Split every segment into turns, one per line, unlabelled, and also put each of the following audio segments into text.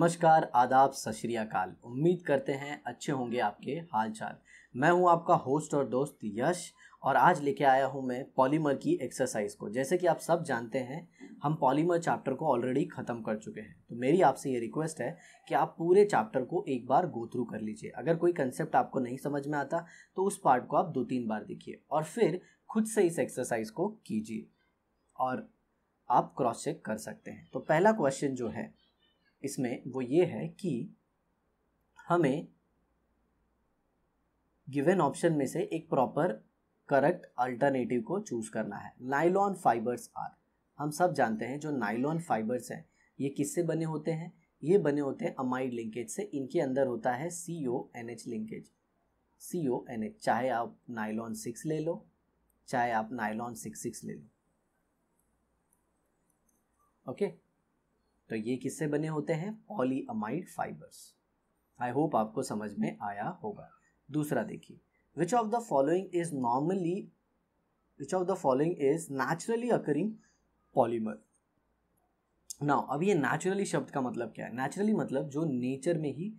नमस्कार आदाब सत उम्मीद करते हैं अच्छे होंगे आपके हाल चाल मैं हूं आपका होस्ट और दोस्त यश और आज लेके आया हूं मैं पॉलीमर की एक्सरसाइज को जैसे कि आप सब जानते हैं हम पॉलीमर चैप्टर को ऑलरेडी ख़त्म कर चुके हैं तो मेरी आपसे ये रिक्वेस्ट है कि आप पूरे चैप्टर को एक बार गो थ्रू कर लीजिए अगर कोई कंसेप्ट आपको नहीं समझ में आता तो उस पार्ट को आप दो तीन बार देखिए और फिर खुद से इस एक्सरसाइज को कीजिए और आप क्रॉस चेक कर सकते हैं तो पहला क्वेश्चन जो है इसमें वो ये है कि हमें गिवन ऑप्शन में से एक प्रॉपर करेक्ट अल्टरनेटिव को चूज़ करना है नाइलॉन फाइबर्स आर हम सब जानते हैं जो नाइलॉन फाइबर्स हैं ये किससे बने होते हैं ये बने होते हैं अमाइड लिंकेज से इनके अंदर होता है C O N H linkage C O N H चाहे आप नाइलॉन सिक्स ले लो चाहे आप नाइलॉन सिक्स सिक्स ले लो ओके okay? तो ये किससे बने होते हैं पॉलीअमाइड फाइबर्स आई होप आपको समझ में आया होगा दूसरा देखिए which of the following is normally which of the following is naturally occurring polymer now अब ये नेचुरली शब्द का मतलब क्या है नेचुरली मतलब जो नेचर में ही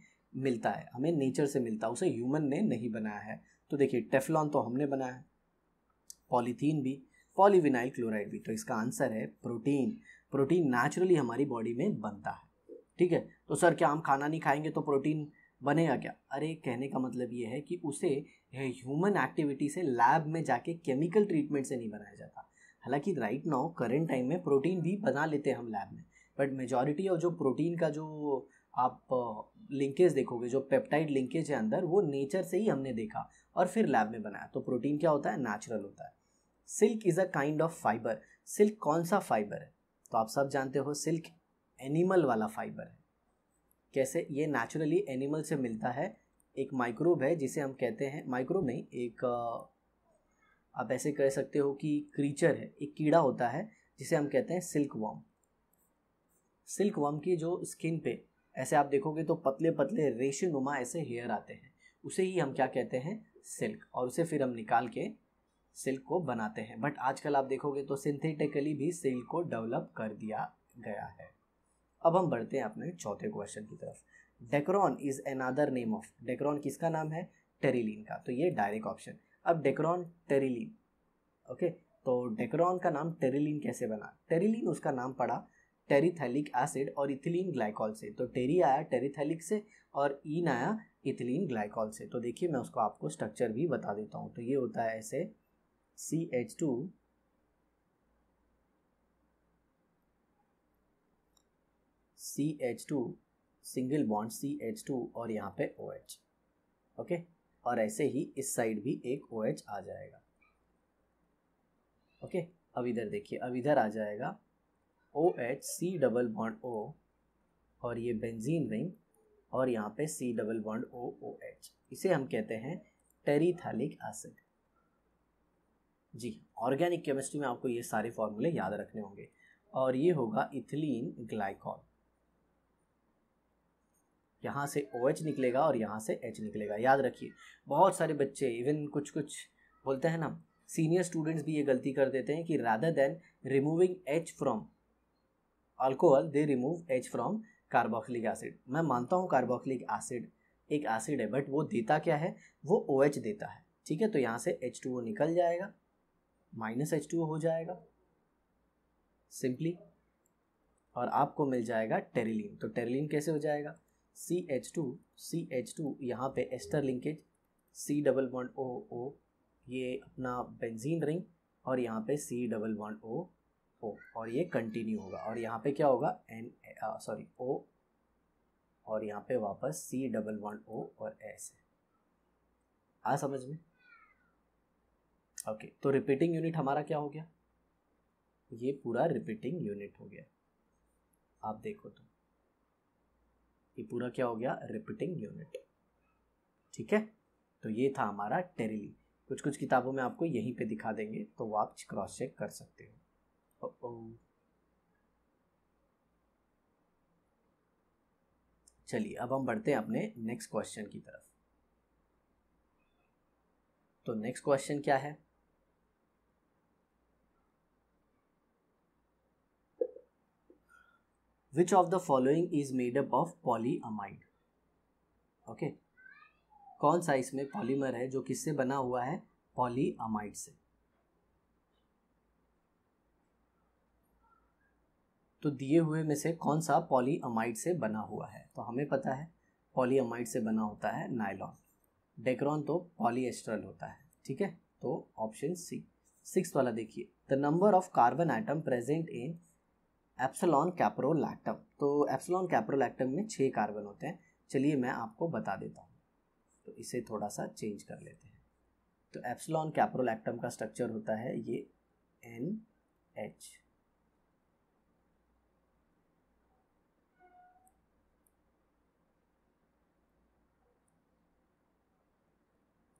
मिलता है हमें नेचर से मिलता है उसे ह्यूमन ने नहीं बनाया है तो देखिए टेफलॉन तो हमने बनाया है पॉलीथीन भी पॉलीविनाइल क्लोराइड भी तो इसका आंसर है प्रोटीन प्रोटीन नेचुरली हमारी बॉडी में बनता है ठीक है तो सर क्या हम खाना नहीं खाएंगे तो प्रोटीन बनेगा क्या अरे कहने का मतलब ये है कि उसे ह्यूमन एक्टिविटी से लैब में जाके केमिकल ट्रीटमेंट से नहीं बनाया जाता हालांकि राइट नाउ करेंट टाइम में प्रोटीन भी बना लेते हैं हम लैब में बट मेजॉरिटी और जो प्रोटीन का जो आप लिंकेज देखोगे जो पेप्टाइड लिंकेज है अंदर वो नेचर से ही हमने देखा और फिर लैब में बनाया तो प्रोटीन क्या होता है नेचुरल होता है silk is a kind of fibre silk कौन सा फाइबर है तो आप सब जानते हो सिल्क एनिमल वाला फाइबर है कैसे ये नेचुरली एनिमल से मिलता है एक माइक्रोब है जिसे हम कहते हैं माइक्रोब नहीं एक आप ऐसे कह सकते हो कि क्रीचर है एक कीड़ा होता है जिसे हम कहते हैं सिल्क वॉम सिल्क वॉम की जो स्किन पे ऐसे आप देखोगे तो पतले पतले रेशे नुमा ऐसे हेयर आते हैं उसे ही हम क्या कहते हैं सिल्क और उसे फिर हम निकाल के सिल्क को बनाते हैं बट आजकल आप देखोगे तो सिंथेटिकली भी सिल्क को डेवलप कर दिया गया है अब हम बढ़ते हैं अपने चौथे क्वेश्चन की तरफ Dacron is another name of Dacron किसका नाम है टेरिलीन का तो ये डायरेक्ट ऑप्शन अब डेक्रॉन टेरिलीन ओके तो डेक्रॉन का नाम टेरिलीन कैसे बना टेरिलीन उसका नाम पड़ा टेरिथैलिक एसिड और इथिलीन ग्लाइकॉल से तो टेरी आया टेरिथैलिक से और ईन e आया इथिलीन ग्लाइकॉल से तो देखिए मैं उसको आपको स्ट्रक्चर भी बता देता हूँ तो ये होता है ऐसे CH2 CH2 single bond CH2 और यहाँ पे OH ओके और ऐसे ही इस साइड भी एक OH आ जाएगा ओके अब इधर देखिए अब इधर आ जाएगा O H C double bond O और ये बेंजीन रिंग और यहाँ पे C double bond O O H इसे हम कहते हैं टेरीथैलिक एसिड जी ऑर्गेनिक केमिस्ट्री में आपको ये सारे फॉर्मूले याद रखने होंगे और ये होगा इथिलीन ग्लाइकॉल यहाँ से ओ OH निकलेगा और यहाँ से एच निकलेगा याद रखिए बहुत सारे बच्चे इवन कुछ कुछ बोलते हैं ना सीनियर स्टूडेंट्स भी ये गलती कर देते हैं कि rather than removing H from alcohol they remove H from carboxylic acid मैं मानता हूँ कार्बोक्सिलिक एसिड एक एसिड है बट वो देता क्या है वो ओ OH देता है ठीक है तो यहाँ से एच टू निकल जाएगा माइनस एच टू हो जाएगा सिंपली और आपको मिल जाएगा टेरिलीन तो टेरिलीन कैसे हो जाएगा C H two C H two यहाँ पे ester linkage C double bond O O ये अपना बेंजीन रिंग और यहाँ पे सी डबल बॉन्ड ओ ओ और ये कंटिन्यू होगा और यहाँ पे क्या होगा एन सॉरी ओ और यहाँ पे वापस सी डबल बॉन्ड ओ और एस है आ समझ में ओके okay, तो रिपीटिंग यूनिट हमारा क्या हो गया ये पूरा रिपीटिंग यूनिट हो गया आप देखो तो ये पूरा क्या हो गया रिपीटिंग यूनिट ठीक है तो ये था हमारा टेरिली कुछ कुछ किताबों में आपको यहीं पे दिखा देंगे तो वो आप क्रॉस चेक कर सकते हो चलिए अब हम बढ़ते हैं अपने नेक्स्ट क्वेश्चन की तरफ तो नेक्स्ट क्वेश्चन क्या है Which of the following is made up of polyamide? Okay okay. कौन सा इसमें पॉलीमर है जो किससे बना हुआ है पॉलीअमाइड से तो दिए हुए में से कौन सा पॉलीअमाइड से बना हुआ है तो हमें पता है पॉलीअमाइड से बना होता है नायलॉन डेक्रॉन तो पॉलीएस्ट्रल होता है ठीक है तो ऑप्शन सी सिक्स वाला देखिए the number of carbon atom present in epsilon caprolactam तो एप्सलॉन कैप्रोलैक्टम में छः कार्बन होते हैं चलिए मैं आपको बता देता हूँ तो इसे थोड़ा सा चेंज कर लेते हैं तो एप्सलॉन कैप्रोलैक्टम का स्ट्रक्चर होता है ये एन एच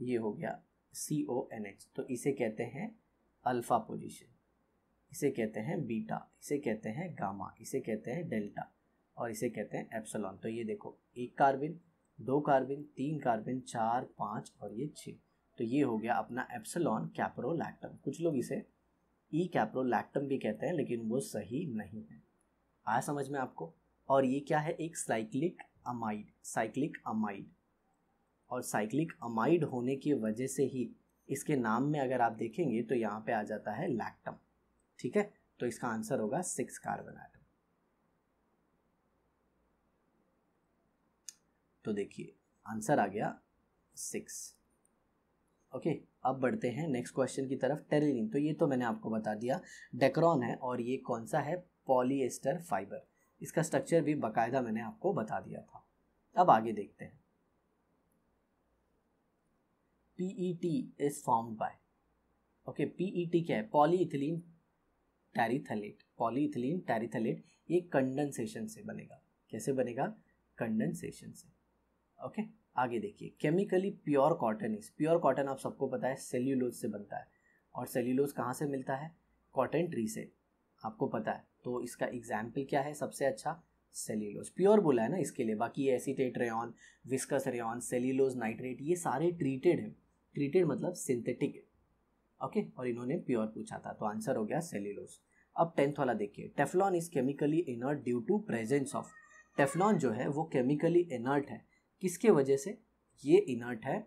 ये हो गया सी ओ एन एच तो इसे कहते हैं अल्फ़ा पोजिशन इसे कहते हैं बीटा इसे कहते हैं गामा इसे कहते हैं डेल्टा और इसे कहते हैं एप्सलॉन तो ये देखो एक कार्बिन दो कार्बिन तीन कार्बिन चार पाँच और ये छः तो ये हो गया अपना एप्सलॉन कैप्रोलैक्टम कुछ लोग इसे ई कैप्रोलैक्टम भी कहते हैं लेकिन वो सही नहीं है आया समझ में आपको और ये क्या है एक साइक्लिक अमाइड साइक्लिक अमाइड और साइक्लिक अमाइड होने की वजह से ही इसके नाम में अगर आप देखेंगे तो यहाँ पे आ जाता है लैक्टम ठीक है तो इसका आंसर होगा सिक्स कार्बन आटम तो देखिए आंसर आ गया सिक्स ओके okay, अब बढ़ते हैं नेक्स्ट क्वेश्चन की तरफ टेरिलिन तो ये तो मैंने आपको बता दिया डेक्रॉन है और ये कौन सा है पॉलीएस्टर फाइबर इसका स्ट्रक्चर भी बकायदा मैंने आपको बता दिया था अब आगे देखते हैं P T is formed by okay P T क्या है पॉलीइथिलीन टैरिथलेट पॉलीथिलीन टैरिथलेट ये कंडेंसेशन से बनेगा कैसे बनेगा कंडेंसेशन से ओके आगे देखिए केमिकली प्योर कॉटन इस प्योर कॉटन आप सबको पता है सेल्यूलोज से बनता है और सेल्यूलोज कहाँ से मिलता है कॉटन ट्री से आपको पता है तो इसका एग्जाम्पल क्या है सबसे अच्छा सेल्यूलोज प्योर बोला है ना इसके लिए बाकी ये acetate rayon viscose rayon cellulose nitrate ये सारे ट्रीटेड हैं ट्रीटेड मतलब सिंथेटिक है ओके और इन्होंने प्योर पूछा था तो आंसर हो गया सेल्यूलोज अब टेंथ वाला देखिए Teflon is chemically inert due to presence of Teflon जो है वो केमिकली इनर्ट है किसके वजह से ये इनर्ट है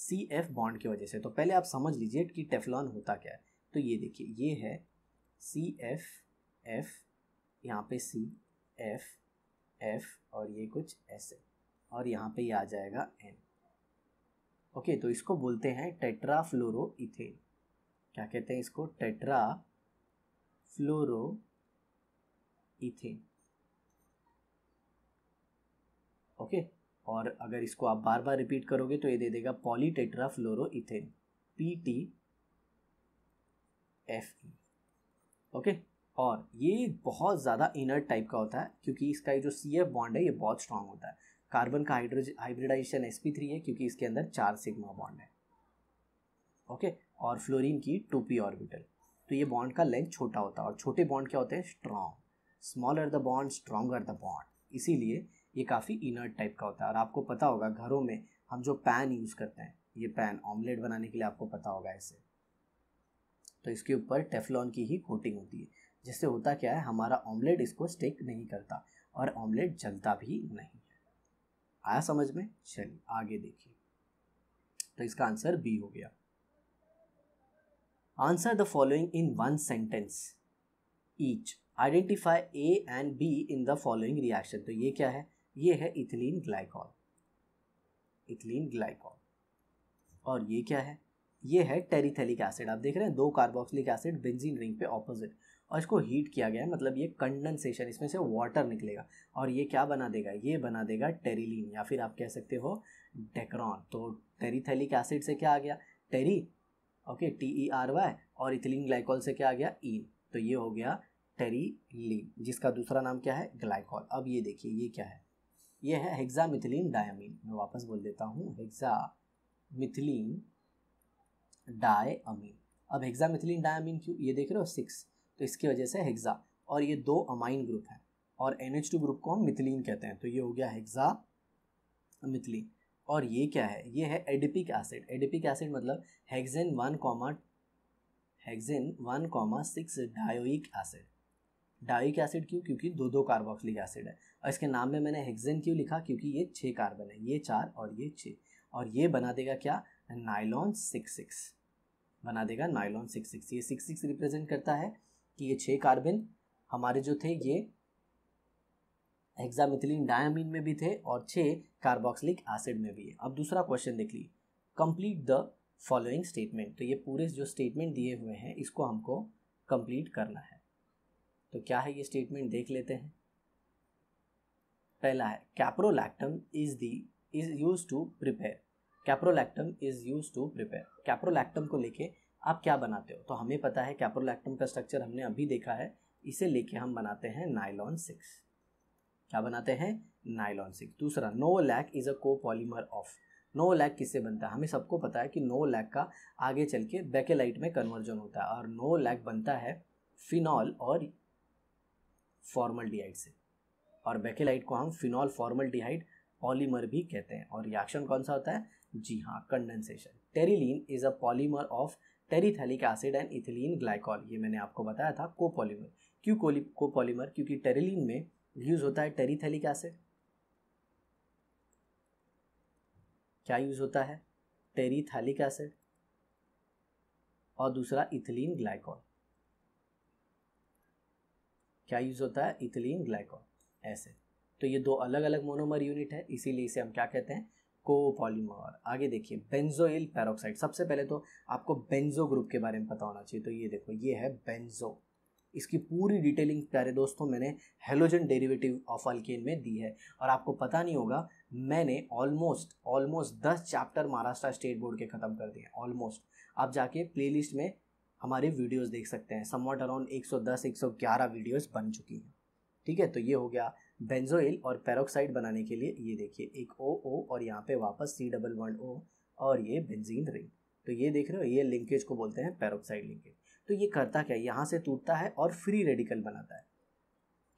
सी एफ बॉन्ड की वजह से तो पहले आप समझ लीजिए कि टेफलॉन होता क्या है तो ये देखिए ये है सी एफ एफ यहाँ पे सी एफ एफ और ये कुछ ऐसे और यहाँ पे ये यह आ जाएगा एन ओके तो इसको बोलते हैं टेट्राफ्लोरो इथेन क्या कहते हैं इसको टेट्रा फ्लोरो इथेन ओके और अगर इसको आप बार बार रिपीट करोगे तो ये दे देगा tetra fluoro ethane P T F E okay और ये बहुत ज़्यादा इनर्ट टाइप का होता है क्योंकि इसका जो सी एफ बॉन्ड है ये बहुत स्ट्रांग होता है कार्बन का हाइड्रोज हाइब्रिडाइजेशन एस पी थ्री है क्योंकि इसके अंदर चार सिग्मा बॉन्ड है ओके और फ्लोरीन की टू पी ऑर्बिटल तो ये बॉन्ड का लेंथ छोटा होता है और छोटे बॉन्ड क्या होते हैं strong smaller the bond stronger the bond इसीलिए ये काफ़ी इनर्ट टाइप का होता है और आपको पता होगा घरों में हम जो पैन यूज़ करते हैं ये पैन ऑमलेट बनाने के लिए आपको पता होगा ऐसे तो इसके ऊपर टेफलॉन की ही कोटिंग होती है जिससे होता क्या है हमारा ऑमलेट इसको स्टेक नहीं करता और ऑमलेट जलता भी नहीं आया समझ में चलिए आगे देखिए तो इसका आंसर बी हो गया answer the following in one sentence each identify A and B in the following reaction तो ये क्या है ये है इथिलीन ग्लाइकॉल इथिलीन ग्लाइकॉल और ये क्या है ये है टेरिथेलिक एसिड आप देख रहे हैं दो कार्बोक्सिलिक एसिड बेंजीन रिंग पे ऑपोजिट और इसको हीट किया गया है मतलब ये कंडेंसेशन इसमें से वाटर निकलेगा और ये क्या बना देगा ये बना देगा टेरिलीन या फिर आप कह सकते हो डेक्रॉन तो टेरिथेलिक एसिड से क्या आ गया tere okay T E R Y और इथिलीन ग्लाइकॉल से क्या आ गया ईन e. तो ये हो गया टेरीलीन जिसका दूसरा नाम क्या है ग्लाइकॉल अब ये देखिए ये क्या है ये है हेक्सा मिथिलीन डायमीन मैं वापस बोल देता हूँ हेक्सा मिथिलीन डायमीन अब हेक्सा मिथिलीन डायमीन क्यों ये देख रहे हो सिक्स तो इसकी वजह से हेक्सा और ये दो अमाइन ग्रुप है और एन ग्रुप को हम मिथिलीन कहते हैं तो ये हो गया हेक्सा मिथिलीन और ये क्या है ये है एडिपिक एसिड एडिपिक एसिड मतलब hexane one comma hexane one comma six dioic acid dioic acid क्यों क्योंकि दो दो कार्बोक्सिलिक एसिड है और इसके नाम में मैंने हेक्सेन क्यों लिखा क्योंकि ये छः कार्बन है ये चार और ये छः और ये बना देगा क्या नाइलॉन सिक्स सिक्स बना देगा नाइलॉन सिक्स सिक्स ये सिक्स सिक्स रिप्रेजेंट करता है कि ये छः कार्बन हमारे जो थे ये हेक्सामिथिलीन डायमिन में भी थे और छः कार्बोक्सिलिक एसिड में भी है अब दूसरा क्वेश्चन देख लीजिए कंप्लीट द फॉलोइंग स्टेटमेंट तो ये पूरे जो स्टेटमेंट दिए हुए हैं इसको हमको कंप्लीट करना है तो क्या है ये स्टेटमेंट देख लेते हैं पहला है caprolactam is the is use to prepare caprolactam is use to prepare caprolactam को लेके आप क्या बनाते हो तो हमें पता है कैप्रोलैक्टम का स्ट्रक्चर हमने अभी देखा है इसे लेके हम बनाते हैं नाइलॉन सिक्स क्या बनाते हैं नाइलॉन सिक्स दूसरा novolac is a copolymer of no lack किससे बनता है हमें सबको पता है कि नो लैक का आगे चल के बेकेलाइट में कन्वर्जन होता है और नो लैक बनता है फिनॉल और फॉर्मल से और बेकेलाइट को हम फिनॉल फॉर्मल पॉलीमर भी कहते हैं और रिएक्शन कौन सा होता है जी हाँ condensation Terylene is a polymer of terephthalic acid and ethylene glycol ये मैंने आपको बताया था कोपॉलीमर क्यों को कोपॉलीमर क्योंकि टेरिलीन में यूज़ होता है टेरिथेलिक एसिड क्या यूज़ होता है टेरिथैलिक एसिड और दूसरा इथिलीन ग्लाइकॉल क्या यूज़ होता है इथिलीन ग्लाइकॉल ऐसे तो ये दो अलग अलग मोनोमर यूनिट है इसीलिए इसे हम क्या कहते हैं कोपॉलीमर आगे देखिए बेंजोइल पेरोक्साइड सबसे पहले तो आपको बेंजो ग्रुप के बारे में पता होना चाहिए तो ये देखो ये है बेंजो इसकी पूरी डिटेलिंग प्यारे दोस्तों मैंने हेलोजन डेरिवेटिव ऑफ अल्केन में दी है और आपको पता नहीं होगा मैंने ऑलमोस्ट ऑलमोस्ट दस चैप्टर महाराष्ट्र स्टेट बोर्ड के ख़त्म कर दिए ऑलमोस्ट आप जाके प्लेलिस्ट में हमारे वीडियोस देख सकते हैं सम वॉट अराउंड 110 111 वीडियोस बन चुकी हैं ठीक है तो ये हो गया बेंजोइल और पेरोक्साइड बनाने के लिए ये देखिए एक ओ ओ और यहाँ पे वापस सी डबल वन ओ और ये बेंजीन रिंग तो ये देख रहे हो ये लिंकेज को बोलते हैं पेरोक्साइड लिंकेज तो ये करता क्या यहाँ से टूटता है और फ्री रेडिकल बनाता है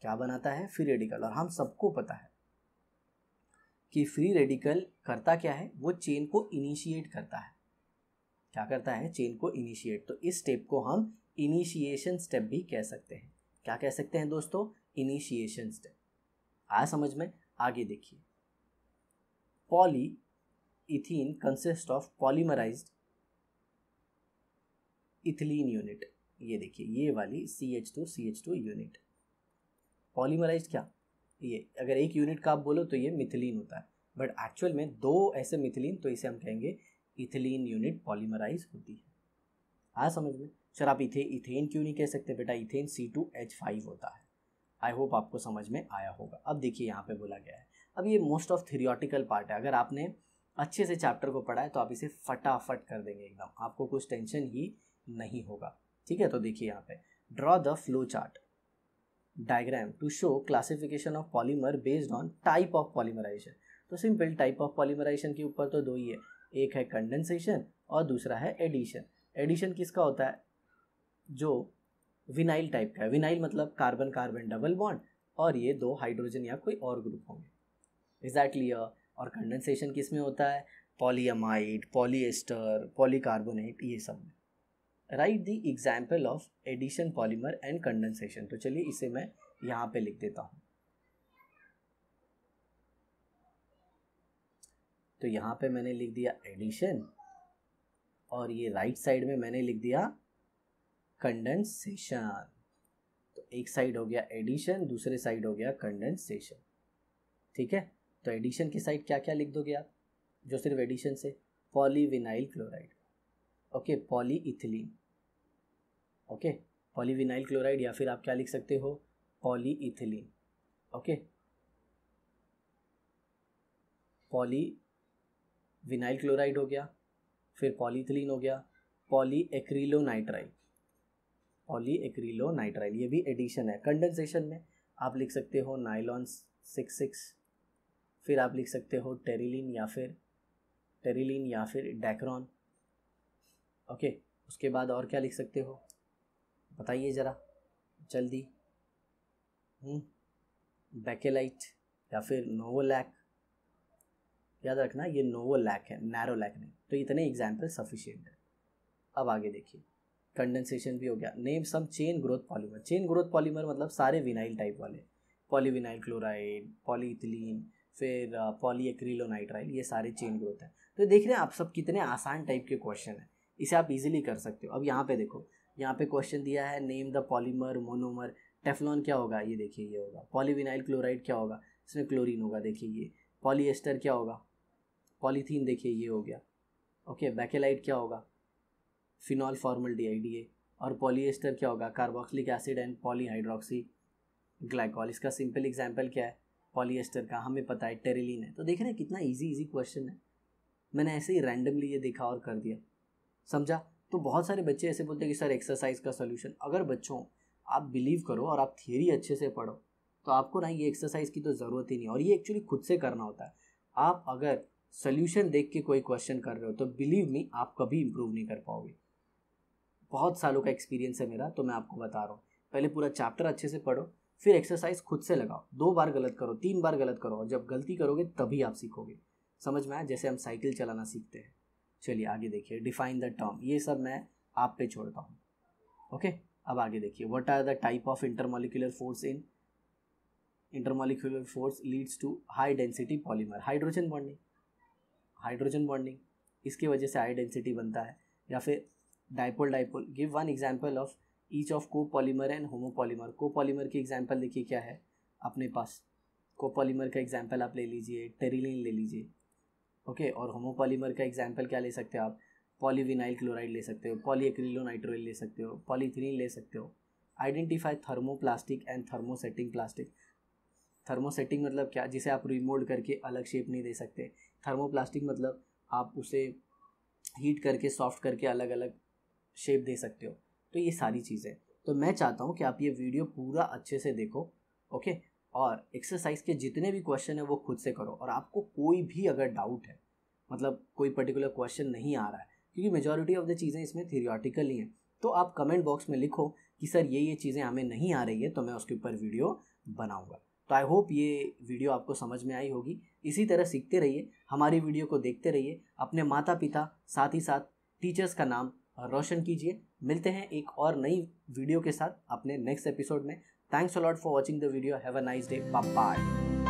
क्या बनाता है फ्री रेडिकल और हम सबको पता है कि फ्री रेडिकल करता क्या है वो चेन को इनिशिएट करता है क्या करता है चेन को इनिशिएट तो इस स्टेप को हम इनिशिएशन स्टेप भी कह सकते हैं क्या कह सकते हैं दोस्तों इनिशिएशन स्टेप आया समझ में आगे देखिए poly ethene consist of polymerised ethylene unit ये देखिए ये वाली C H two C H two unit polymerise क्या ये अगर एक यूनिट का आप बोलो तो ये मिथिलीन होता है बट एक्चुअल में दो ऐसे मिथिलीन तो इसे हम कहेंगे इथिलीन यूनिट पॉलीमराइज होती है हाँ समझ में सर आप इथे इथेन क्यों नहीं कह सकते बेटा ethane C two H five होता है आई होप आपको समझ में आया होगा अब देखिए यहाँ पे बोला गया है अब ये मोस्ट ऑफ थियोरटिकल पार्ट है अगर आपने अच्छे से चैप्टर को पढ़ा है तो आप इसे फटाफट कर देंगे एकदम आपको कुछ टेंशन ही नहीं होगा ठीक है तो देखिए यहाँ पे draw the flow chart diagram to show classification of polymer based on type of polymerisation तो सिंपल टाइप ऑफ पॉलीमराइजेशन के ऊपर तो दो ही है एक है कंडेंसेशन और दूसरा है एडिशन एडिशन किसका होता है जो विनाइल टाइप का है विनाइल मतलब कार्बन कार्बन डबल बॉन्ड और ये दो हाइड्रोजन या कोई और ग्रुप होंगे एग्जैक्टली exactly, और कंडेंसेशन किस में होता है पॉलीअमाइड पॉलीएस्टर पॉलीकार्बोनेट ये सब में write the example of addition polymer and condensation तो चलिए इसे मैं यहाँ पे लिख देता हूँ तो यहाँ पे मैंने लिख दिया एडिशन और ये राइट साइड में मैंने लिख दिया कंडेंसेशन तो एक साइड हो गया एडिशन दूसरे साइड हो गया कंडेंसेशन ठीक है तो एडिशन की साइड क्या क्या लिख दोगे आप जो सिर्फ एडिशन से polyvinyl chloride okay polyethylene okay polyvinyl chloride या फिर आप क्या लिख सकते हो polyethylene okay poly vinyl chloride हो गया फिर पॉलीथिलीन हो गया poly acrylonitrile poly acrylonitrile ये भी एडिशन है कंडेंसेशन में आप लिख सकते हो नाइलॉन्स सिक्स सिक्स फिर आप लिख सकते हो टेरिलिन या फिर टेरिलिन या फिर डैक्रॉन ओके उसके बाद और क्या लिख सकते हो बताइए ज़रा जल्दी बैकेलाइट हम्म, या फिर नोवोलैक याद रखना ये नोवोलैक है लैक नहीं तो इतने एग्जाम्पल सफिशियंट है अब आगे देखिए कंडेंसेशन भी हो गया name some chain growth polymer chain growth polymer मतलब सारे विनाइल टाइप वाले पॉलीविनाइल क्लोराइड पॉलीथिलीन फिर पॉलीएक्रिलोनाइट्राइल ये सारे चेन ग्रोथ है तो देख रहे हैं आप सब कितने आसान टाइप के क्वेश्चन हैं इसे आप इजीली कर सकते हो अब यहाँ पे देखो यहाँ पे क्वेश्चन दिया है name the polymer monomer Teflon क्या होगा ये देखिए ये होगा पॉलीविनाइल क्लोराइड क्या होगा इसमें क्लोरीन होगा देखिए ये पॉलीएस्टर क्या होगा पॉलीथीन देखिए ये हो गया ओके बैकेलाइट क्या होगा फिनॉल फॉर्मल डी और पॉलीएस्टर क्या होगा carboxylic acid and polyhydroxy glycol इसका सिंपल एग्जाम्पल क्या है पॉलीएस्टर का हमें पता है टेरिलीन है तो देख रहे हैं कितना ईजी ईजी क्वेश्चन है मैंने ऐसे ही रैंडमली ये देखा और कर दिया समझा तो बहुत सारे बच्चे ऐसे बोलते हैं कि सर एक्सरसाइज का सोल्यूशन अगर बच्चों आप बिलीव करो और आप थियरी अच्छे से पढ़ो तो आपको ना ये एक्सरसाइज की तो ज़रूरत ही नहीं और ये एक्चुअली खुद से करना होता है आप अगर सोल्यूशन देख के कोई क्वेश्चन कर रहे हो तो बिलीव मी आप कभी इम्प्रूव नहीं कर पाओगे बहुत सालों का एक्सपीरियंस है मेरा तो मैं आपको बता रहा हूँ पहले पूरा चैप्टर अच्छे से पढ़ो फिर एक्सरसाइज खुद से लगाओ दो बार गलत करो तीन बार गलत करो और जब गलती करोगे तभी आप सीखोगे समझ में आया जैसे हम साइकिल चलाना सीखते हैं चलिए आगे देखिए डिफाइन द टर्म ये सब मैं आप पे छोड़ता हूँ ओके अब आगे देखिए what are the type of intermolecular force in intermolecular force leads to high density polymer hydrogen bonding hydrogen bonding इसकी वजह से हाई डेंसिटी बनता है या फिर dipole dipole give one example of each of copolymer and homopolymer copolymer की example देखिए क्या है अपने पास को पॉलीमर का एग्जाम्पल आप ले लीजिए टेरिलिन ले लीजिए ओके और होमोपॉलीमर का एग्जाम्पल क्या ले सकते हो आप पॉलीविनाइल क्लोराइड ले सकते हो पॉलीएक्रिलोनाइट्रोइल ले सकते हो पॉलीथिलीन ले सकते हो identify thermoplastic and thermosetting plastic thermosetting मतलब क्या जिसे आप रिमोल्ड करके अलग शेप नहीं दे सकते थर्मोप्लास्टिक मतलब आप उसे हीट करके सॉफ्ट करके अलग अलग शेप दे सकते हो तो ये सारी चीज़ें तो मैं चाहता हूँ कि आप ये वीडियो पूरा अच्छे से देखो ओके और एक्सरसाइज के जितने भी क्वेश्चन है वो खुद से करो और आपको कोई भी अगर डाउट है मतलब कोई पर्टिकुलर क्वेश्चन नहीं आ रहा है क्योंकि मेजोरिटी ऑफ द चीज़ें इसमें थियोरटिकल ही हैं तो आप कमेंट बॉक्स में लिखो कि सर ये ये चीज़ें हमें नहीं आ रही है तो मैं उसके ऊपर वीडियो बनाऊँगा तो आई होप ये वीडियो आपको समझ में आई होगी इसी तरह सीखते रहिए हमारी वीडियो को देखते रहिए अपने माता पिता साथ ही साथ टीचर्स का नाम रोशन कीजिए मिलते हैं एक और नई वीडियो के साथ अपने नेक्स्ट एपिसोड में Thanks a lot for watching the video. Have a nice day. Bye bye.